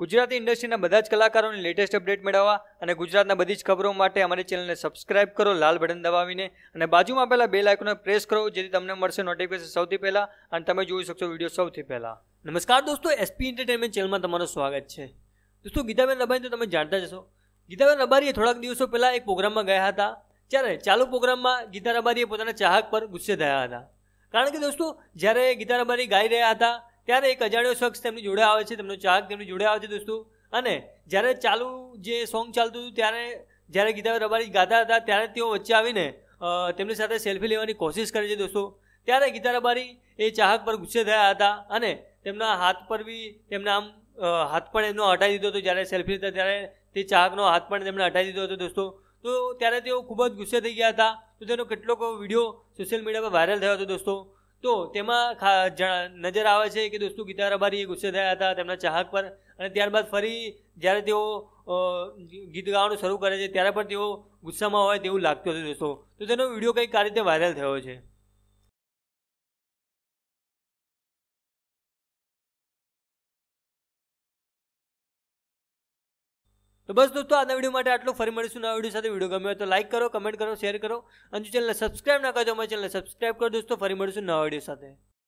ગુજરાતી ઇન્ડસ્ટ્રીના બધા જ કલાકારોની લેટેસ્ટ અપડેટ મેળવવા અને ગુજરાતના બધી જ ખબરો માટે અમારી ચેનલને સબસ્ક્રાઇબ કરો લાલ બટન દબાવીને અને બાજુમાં પહેલાં બે લાઇકોને પ્રેસ કરો જેથી તમને મળશે નોટિફિકેશન સૌથી પહેલાં અને તમે જોઈ શકશો વિડીયો સૌથી પહેલાં નમસ્કાર દોસ્તો એસપી એન્ટરટેનમેન્ટ ચેનલમાં તમારું સ્વાગત છે દોસ્તો ગીતાબેન રબારી તો તમે જાણતા જશો ગીતાબેન રબારીએ થોડાક દિવસો પહેલાં એક પ્રોગ્રામમાં ગયા હતા જ્યારે ચાલુ પ્રોગ્રામમાં ગીતા રબારીએ પોતાના ચાહક પર ગુસ્સે થયા હતા કારણ કે દોસ્તો જ્યારે ગીતા રબારી ગાઈ રહ્યા હતા ત્યારે એક અજાણ્યો શખ્સ તેમની જોડે આવે છે તેમનો ચાહક તેમની જોડે આવે છે દોસ્તો અને જ્યારે ચાલુ જે સોંગ ચાલતું હતું ત્યારે જ્યારે ગીતા રબારી ગાતા હતા ત્યારે તેઓ વચ્ચે આવીને તેમની સાથે સેલ્ફી લેવાની કોશિશ કરે છે દોસ્તો ત્યારે ગીતા રબારી એ ચાહક પર ગુસ્સે થયા હતા અને તેમના હાથ પર બી તેમના આમ હાથ પણ એમનો હટાવી દીધો હતો જ્યારે સેલ્ફી લેતા ત્યારે તે ચાહકનો હાથ પણ તેમણે હટાવી દીધો હતો દોસ્તો તો ત્યારે તેઓ ખૂબ જ ગુસ્સે થઈ ગયા હતા તો તેનો કેટલોક વિડીયો સોશિયલ મીડિયા પર વાયરલ થયો હતો દોસ્તો તો તેમાં નજર આવે છે કે દોસ્તો ગીતા રબારી ગુસ્સે થયા હતા તેમના ચાહક પર અને ત્યારબાદ ફરી જ્યારે તેઓ ગીત ગાવાનું શરૂ કરે છે ત્યારે પણ તેઓ ગુસ્સામાં હોય તેવું લાગતું હતું દોસ્તો તો તેનો વિડીયો કંઈક આ રીતે વાયરલ થયો છે તો બસ દોસ્તો આજના વિડીયો માટે આટલું ફરી મળીશું આ વિડીયો સાથે વિડીયો ગમ્યો તો લાઇક કરો કમેન્ટ કરો શેર કરો અને જો ચેનલને સબસ્ક્રાઇબ ના કરજો અમારી ચેનલને સબસ્ક્રાઇબ કરો દોસ્તો ફરી મળીશું નવા વિડીયો સાથે